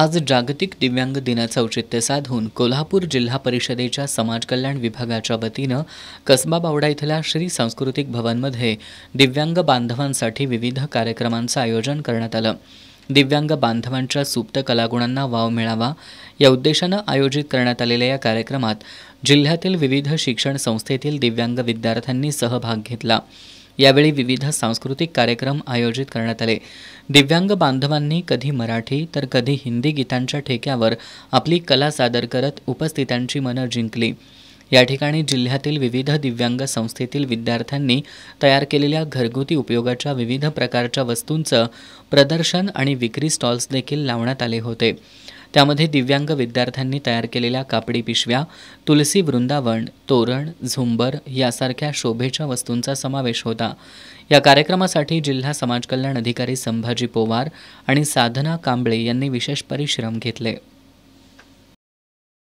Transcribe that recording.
आज जागतिक दिव्यांग दिनाचं औचित्य साधून कोल्हापूर जिल्हा परिषदेच्या समाज कल्याण विभागाच्या वतीनं कसबा बावडा इथल्या श्री सांस्कृतिक भवनमध्ये दिव्यांग बांधवांसाठी विविध कार्यक्रमांचं आयोजन करण्यात आलं दिव्यांग बांधवांच्या सुप्त कलागुणांना वाव मिळावा या उद्देशानं आयोजित करण्यात आलेल्या या कार्यक्रमात जिल्ह्यातील विविध शिक्षण संस्थेतील दिव्यांग विद्यार्थ्यांनी सहभाग घेतला यावेळी विविध सांस्कृतिक कार्यक्रम आयोजित करण्यात आले दिव्यांग बांधवांनी कधी मराठी तर कधी हिंदी गीतांच्या ठेक्यावर आपली कला सादर करत उपस्थितांची मनं जिंकली या ठिकाणी जिल्ह्यातील विविध दिव्यांग संस्थेतील विद्यार्थ्यांनी तयार केलेल्या घरगुती उपयोगाच्या विविध प्रकारच्या वस्तूंचं प्रदर्शन आणि विक्री स्टॉल्स देखील लावण्यात आले होते त्यामध्ये दिव्यांग विद्यार्थ्यांनी तयार केलेल्या कापडी पिशव्या तुलसी वृंदावन तोरण झुंबर यासारख्या शोभेच्या वस्तूंचा समावेश होता या कार्यक्रमासाठी जिल्हा समाज कल्याण अधिकारी संभाजी पोवार आणि साधना कांबळे यांनी विशेष परिश्रम घेतले